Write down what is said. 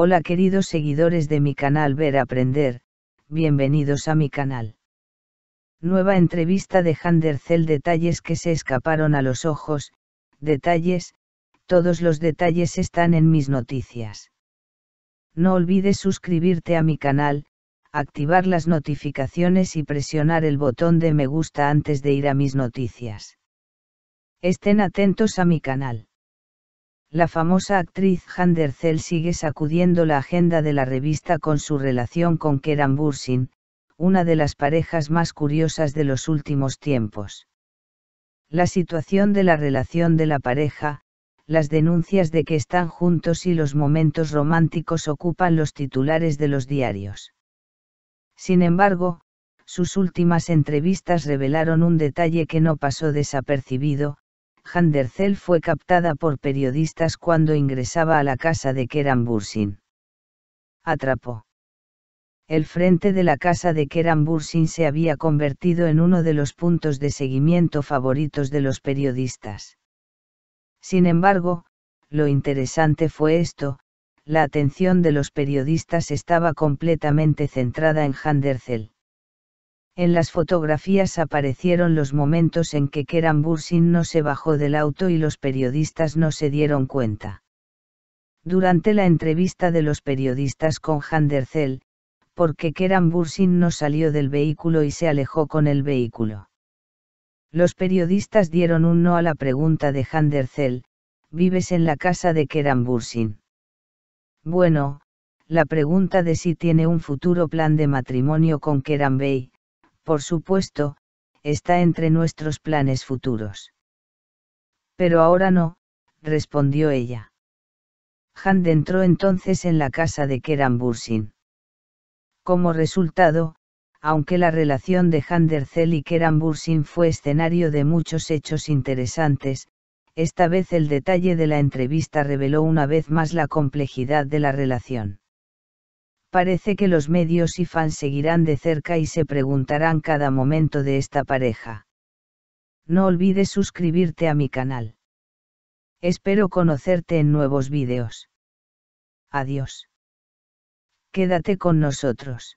Hola queridos seguidores de mi canal Ver Aprender, bienvenidos a mi canal. Nueva entrevista de Handercel Detalles que se escaparon a los ojos, detalles, todos los detalles están en mis noticias. No olvides suscribirte a mi canal, activar las notificaciones y presionar el botón de me gusta antes de ir a mis noticias. Estén atentos a mi canal la famosa actriz Hander Zell sigue sacudiendo la agenda de la revista con su relación con Keran Bursin, una de las parejas más curiosas de los últimos tiempos. La situación de la relación de la pareja, las denuncias de que están juntos y los momentos románticos ocupan los titulares de los diarios. Sin embargo, sus últimas entrevistas revelaron un detalle que no pasó desapercibido, Handercel fue captada por periodistas cuando ingresaba a la casa de Kerambursin. Atrapó. El frente de la casa de Kerambursin se había convertido en uno de los puntos de seguimiento favoritos de los periodistas. Sin embargo, lo interesante fue esto, la atención de los periodistas estaba completamente centrada en Handercel. En las fotografías aparecieron los momentos en que Keran Bursin no se bajó del auto y los periodistas no se dieron cuenta. Durante la entrevista de los periodistas con Handercel, porque Keran Bursin no salió del vehículo y se alejó con el vehículo. Los periodistas dieron un no a la pregunta de Handercel, ¿vives en la casa de Keran Bursin? Bueno, la pregunta de si tiene un futuro plan de matrimonio con Keran Bey, por supuesto, está entre nuestros planes futuros. Pero ahora no, respondió ella. Hand entró entonces en la casa de Keran Bursin. Como resultado, aunque la relación de Handercel y Keran Bursin fue escenario de muchos hechos interesantes, esta vez el detalle de la entrevista reveló una vez más la complejidad de la relación parece que los medios y fans seguirán de cerca y se preguntarán cada momento de esta pareja. No olvides suscribirte a mi canal. Espero conocerte en nuevos vídeos. Adiós. Quédate con nosotros.